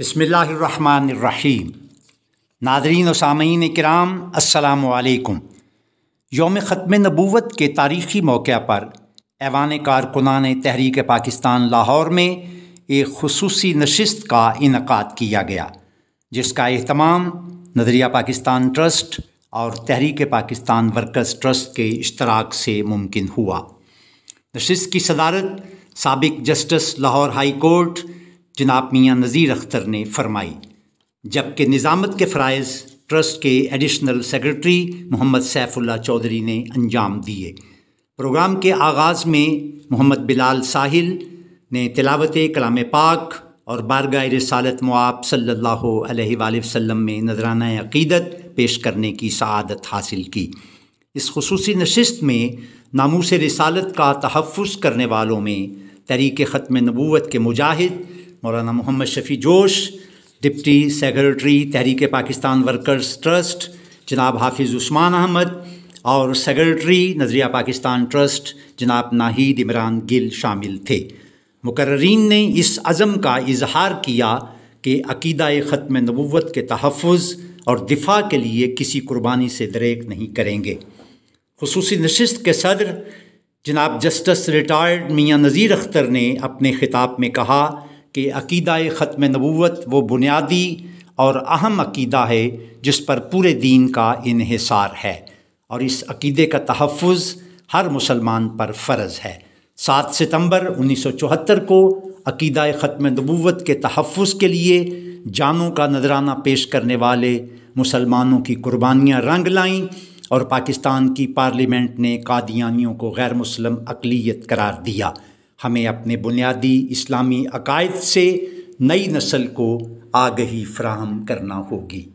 बसमीम नादरीन सामीन कराम असलकम योम ख़त्म नबूवत के तारीख़ी मौक़ पर ऐवान कारकुनान तहरीक पाकिस्तान लाहौर में एक खसूस नशस्त का इनका किया गया जिसका अहतमाम नदरिया पाकिस्तान ट्रस्ट और तहरीक पाकिस्तान वर्कर्स ट्रस्ट के इश्तराक से मुमकिन हुआ नशस्त की सदारत सबक जस्टिस लाहौर हाई कोर्ट जनाब मियाँ नज़ीर अख्तर ने फरमाई जबकि निज़ामत के फ़रज़ ट्रस्ट के एडिशनल सेक्रेटरी मोहम्मद सैफुल्ला चौधरी ने अंजाम दिए प्रोग्राम के आगाज़ में मोहम्मद बिलाल साहिल ने तिलावत कलाम पाक और बारगा रसालत मुआब सल्ला वसम में नजराना अक़ीदत पेश करने की शहादत हासिल की इस खसूस नशस्त में नामूस रसालत का तहफ़ करने वालों में तरीक ख़त्म नबूत के मुजाहिद मौलाना Mohammad Shafi Josh deputy secretary Tehreek Pakistan workers trust जनाब हाफिज़ उस्मान अहमद और सेक्रेटरी नजरिया पाकिस्तान ट्रस्ट जनाब नाहिद इमरान गिल शामिल थे मुकर्रीन ने इस अज़म का इजहार किया कि अकीदा ख़त्म नबूत के तहफ़ और दिफा के लिए किसी कुर्बानी से दरेक नहीं करेंगे खसूस नशस्त के सदर जनाब जस्टिस रिटायर्ड मियाँ नज़ीर अख्तर ने अपने ख़िताब में कहा कि अकीदा ख़त्म नबूत वो बुनियादी और अहम अकीदा है जिस पर पूरे दीन का इहिसार है और इस अकीदे का तहफ़ हर मुसलमान पर फ़र्ज़ है सात सितंबर 1974 को अकीदा ख़त्म नबूत के तहफ़ के लिए जानों का नजराना पेश करने वाले मुसलमानों की कुर्बानियाँ रंग लाईं और पाकिस्तान की पार्लियामेंट ने कादियानियों को गैर मुस्लिम अकलीत करार दिया हमें अपने बुनियादी इस्लामी अकायद से नई नस्ल को आगही फ्राहम करना होगी